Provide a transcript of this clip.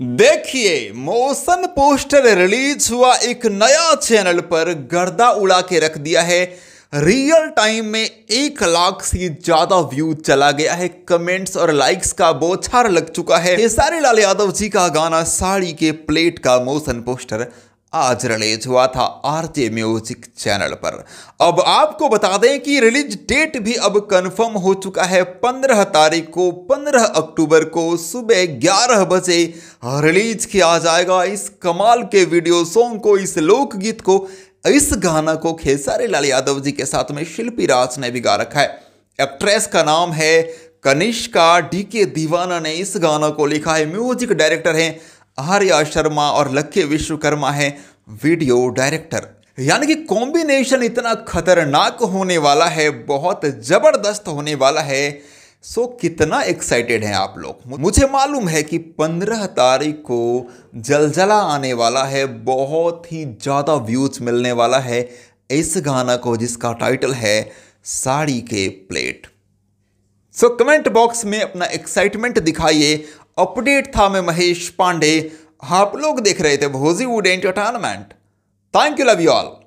देखिए motion poster release हुआ एक नया चैनल पर गर्दा उड़ा के रख दिया है रियल टाइम में एक लाख से ज्यादा व्यू चला गया है कमेंट्स और लाइक्स का बोछार लग चुका है सारे लाल यादव जी का गाना साड़ी के प्लेट का मोशन पोस्टर आज रिलीज हुआ था आरजे म्यूजिक चैनल पर अब आपको बता दें कि रिलीज डेट भी अब कंफर्म हो चुका है 15 तारीख को 15 अक्टूबर को सुबह ग्यारह बजे रिलीज किया जाएगा इस कमाल के वीडियो सॉन्ग को इस लोकगीत को इस गाना को खेसारी लाल यादव जी के साथ में शिल्पी राज ने भी गा रखा है एक्ट्रेस का नाम है कनिष्का डी के दीवाना ने इस गाना को लिखा है म्यूजिक डायरेक्टर हैं आर्या शर्मा और लक्के विश्वकर्मा है वीडियो डायरेक्टर यानी कि कॉम्बिनेशन इतना खतरनाक होने वाला है बहुत ज़बरदस्त होने वाला है सो so, कितना एक्साइटेड हैं आप लोग मुझे मालूम है कि 15 तारीख को जलजला आने वाला है बहुत ही ज़्यादा व्यूज मिलने वाला है इस गाना को जिसका टाइटल है साड़ी के प्लेट सो कमेंट बॉक्स में अपना एक्साइटमेंट दिखाइए अपडेट था मैं महेश पांडे आप लोग देख रहे थे Bhojiwood entertainment thank you love you all